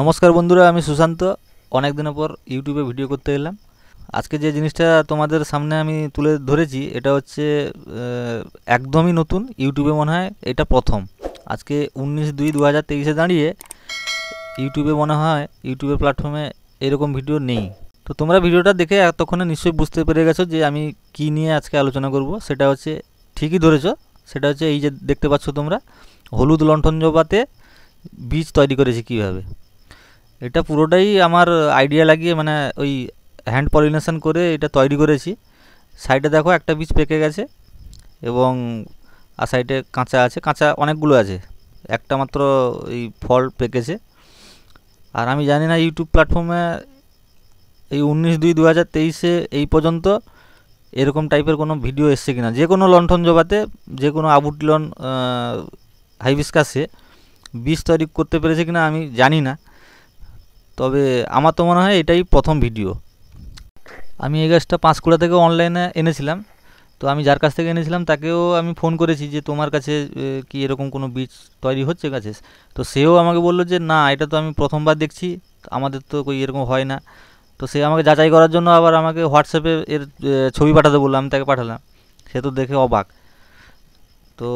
নমস্কার বন্ধুরা আমি সুশান্ত অনেক দিন পর ইউটিউবে ভিডিও করতে এলাম আজকে যে জিনিসটা তোমাদের সামনে আমি তুলে ধরেছি এটা হচ্ছে একদমই নতুন ইউটিউবে মনে হয় এটা প্রথম আজকে উনিশ দুই দু হাজার তেইশে দাঁড়িয়ে ইউটিউবে মনে হয় ইউটিউবের প্ল্যাটফর্মে এরকম ভিডিও নেই তো তোমরা ভিডিওটা দেখে এতক্ষণে নিশ্চয়ই বুঝতে পেরে গেছো যে আমি কি নিয়ে আজকে আলোচনা করব সেটা হচ্ছে ঠিকই ধরেছ সেটা হচ্ছে এই যে দেখতে পাচ্ছ তোমরা হলুদ লণ্ঠন জবাতে বীজ তৈরি করেছি কিভাবে। এটা পুরোটাই আমার আইডিয়া লাগিয়ে মানে ওই হ্যান্ড পলিনেশন করে এটা তৈরি করেছি সাইডে দেখো একটা বীজ পেকে গেছে এবং আর সাইডে কাঁচা আছে কাঁচা অনেকগুলো আছে একটা মাত্র এই ফল পেকেছে আর আমি জানি না ইউটিউব প্ল্যাটফর্মে এই উনিশ দুই দু হাজার তেইশে এই পর্যন্ত এরকম টাইপের কোনো ভিডিও এসছে কিনা যে কোনো লণ্ঠন জবাতে যে কোনো আবুটিলন হাইবিসকাসে বীজ তৈরি করতে পেরেছে কিনা আমি জানি না তবে আমার তো মনে হয় এটাই প্রথম ভিডিও আমি এই গাছটা পাঁচকুড়া থেকে অনলাইনে এনেছিলাম তো আমি যার কাছ থেকে এনেছিলাম তাকেও আমি ফোন করেছি যে তোমার কাছে কি এরকম কোনো বীজ তৈরি হচ্ছে গাছে তো সেও আমাকে বললো যে না এটা তো আমি প্রথমবার দেখছি আমাদের তো কই এরকম হয় না তো সে আমাকে যাচাই করার জন্য আবার আমাকে হোয়াটসঅ্যাপে এর ছবি পাঠাতে বললাম তাকে পাঠালাম সে তো দেখে অবাক তো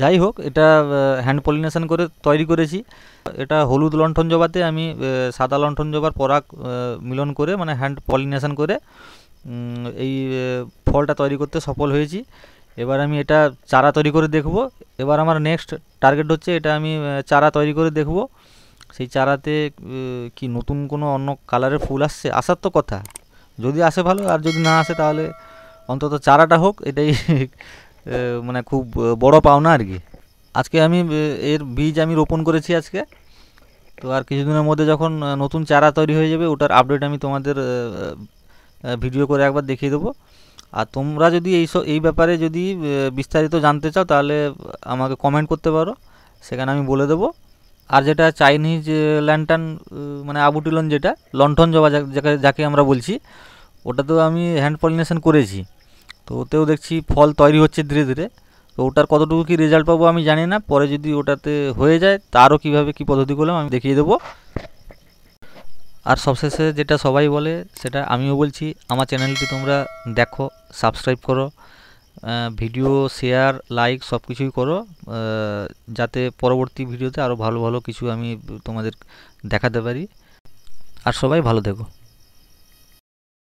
যাই হোক এটা হ্যান্ড পলিনেশন করে তৈরি করেছি এটা হলুদ লণ্ঠন জবাতে আমি সাদা লণ্ঠন জবার পরাগ মিলন করে মানে হ্যান্ড পলিনেশন করে এই ফলটা তৈরি করতে সফল হয়েছি এবার আমি এটা চারা তৈরি করে দেখব এবার আমার নেক্সট টার্গেট হচ্ছে এটা আমি চারা তৈরি করে দেখব সেই চারাতে কি নতুন কোনো অন্য কালারের ফুল আসছে আসার তো কথা যদি আসে ভালো আর যদি না আসে তাহলে অন্তত চারাটা হোক এটাই মানে খুব বড় পাওনা আর কি আজকে আমি এর বীজ আমি রোপণ করেছি আজকে তো আর কিছুদিনের মধ্যে যখন নতুন চারা তৈরি হয়ে যাবে ওটার আপডেট আমি তোমাদের ভিডিও করে একবার দেখিয়ে দেবো আর তোমরা যদি এই এই ব্যাপারে যদি বিস্তারিত জানতে চাও তাহলে আমাকে কমেন্ট করতে পারো সেখানে আমি বলে দেবো আর যেটা চাইনিজ ল্যান্টান মানে আবুটিলন যেটা লণ্ঠন জবা যাকে যাকে আমরা বলছি ওটা তো আমি হ্যান্ড পলিনেশন করেছি তো ওতেও দেখছি ফল তৈরি হচ্ছে ধীরে ধীরে তো ওটার কতটুকু কি রেজাল্ট পাবো আমি জানি না পরে যদি ওটাতে হয়ে যায় তারও কিভাবে কি পদ্ধতি করলাম আমি দেখিয়ে দেবো আর সবশেষে যেটা সবাই বলে সেটা আমিও বলছি আমার চ্যানেলটি তোমরা দেখো সাবস্ক্রাইব করো ভিডিও শেয়ার লাইক সব কিছুই করো যাতে পরবর্তী ভিডিওতে আরও ভালো ভালো কিছু আমি তোমাদের দেখাতে পারি আর সবাই ভালো থেকো